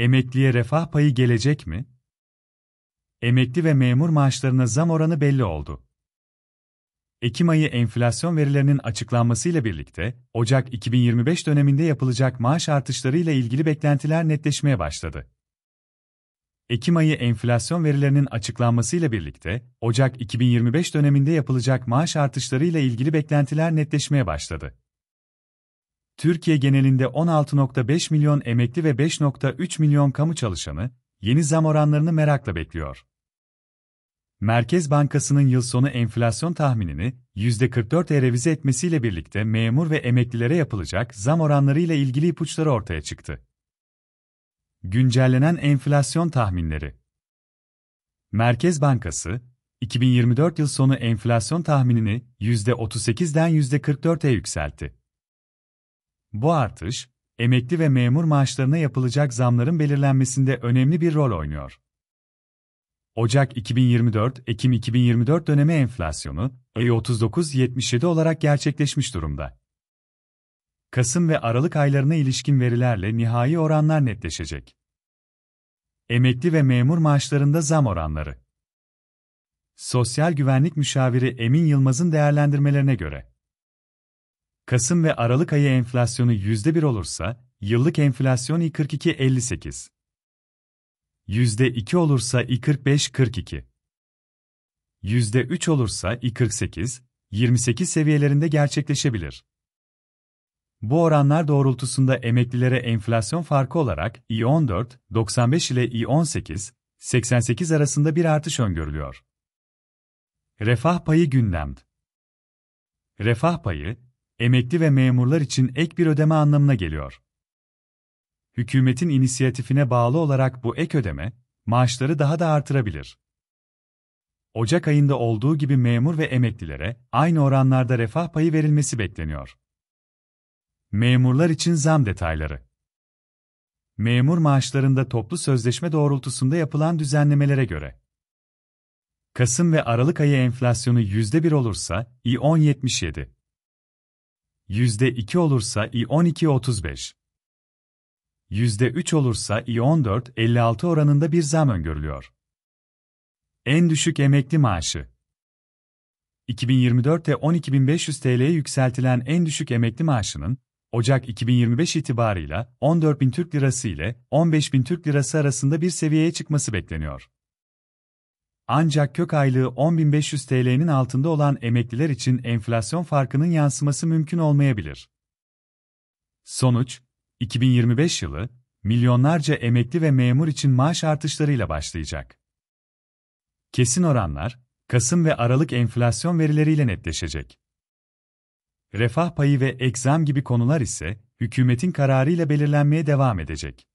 Emekliye refah payı gelecek mi? Emekli ve memur maaşlarına zam oranı belli oldu. Ekim ayı enflasyon verilerinin açıklanmasıyla birlikte, Ocak 2025 döneminde yapılacak maaş artışlarıyla ilgili beklentiler netleşmeye başladı. Ekim ayı enflasyon verilerinin açıklanmasıyla birlikte, Ocak 2025 döneminde yapılacak maaş artışlarıyla ilgili beklentiler netleşmeye başladı. Türkiye genelinde 16.5 milyon emekli ve 5.3 milyon kamu çalışanı, yeni zam oranlarını merakla bekliyor. Merkez Bankası'nın yıl sonu enflasyon tahminini %44'e revize etmesiyle birlikte memur ve emeklilere yapılacak zam oranlarıyla ilgili ipuçları ortaya çıktı. Güncellenen enflasyon tahminleri Merkez Bankası, 2024 yıl sonu enflasyon tahminini %38'den %44'e yükseltti. Bu artış, emekli ve memur maaşlarına yapılacak zamların belirlenmesinde önemli bir rol oynuyor. Ocak 2024-Ekim 2024 dönemi enflasyonu E39.77 olarak gerçekleşmiş durumda. Kasım ve Aralık aylarına ilişkin verilerle nihai oranlar netleşecek. Emekli ve memur maaşlarında zam oranları. Sosyal Güvenlik Müşaviri Emin Yılmaz'ın değerlendirmelerine göre Kasım ve Aralık ayı enflasyonu %1 olursa, yıllık enflasyon i42-58. %2 olursa i45-42. %3 olursa i48, 28 seviyelerinde gerçekleşebilir. Bu oranlar doğrultusunda emeklilere enflasyon farkı olarak i14, 95 ile i18, 88 arasında bir artış öngörülüyor. Refah payı gündemd. Refah payı, emekli ve memurlar için ek bir ödeme anlamına geliyor. Hükümetin inisiyatifine bağlı olarak bu ek ödeme, maaşları daha da artırabilir. Ocak ayında olduğu gibi memur ve emeklilere aynı oranlarda refah payı verilmesi bekleniyor. Memurlar için zam detayları Memur maaşlarında toplu sözleşme doğrultusunda yapılan düzenlemelere göre Kasım ve Aralık ayı enflasyonu %1 olursa, i 10.77. %2 olursa i12-35. %3 olursa i14-56 oranında bir zam öngörülüyor. En düşük emekli maaşı 2024'te 12.500 TL'ye yükseltilen en düşük emekli maaşının, Ocak 2025 itibarıyla 14.000 Türk Lirası ile 15.000 Türk Lirası arasında bir seviyeye çıkması bekleniyor. Ancak kök aylığı 10.500 TL'nin altında olan emekliler için enflasyon farkının yansıması mümkün olmayabilir. Sonuç, 2025 yılı, milyonlarca emekli ve memur için maaş artışlarıyla başlayacak. Kesin oranlar, Kasım ve Aralık enflasyon verileriyle netleşecek. Refah payı ve egzam gibi konular ise, hükümetin kararıyla belirlenmeye devam edecek.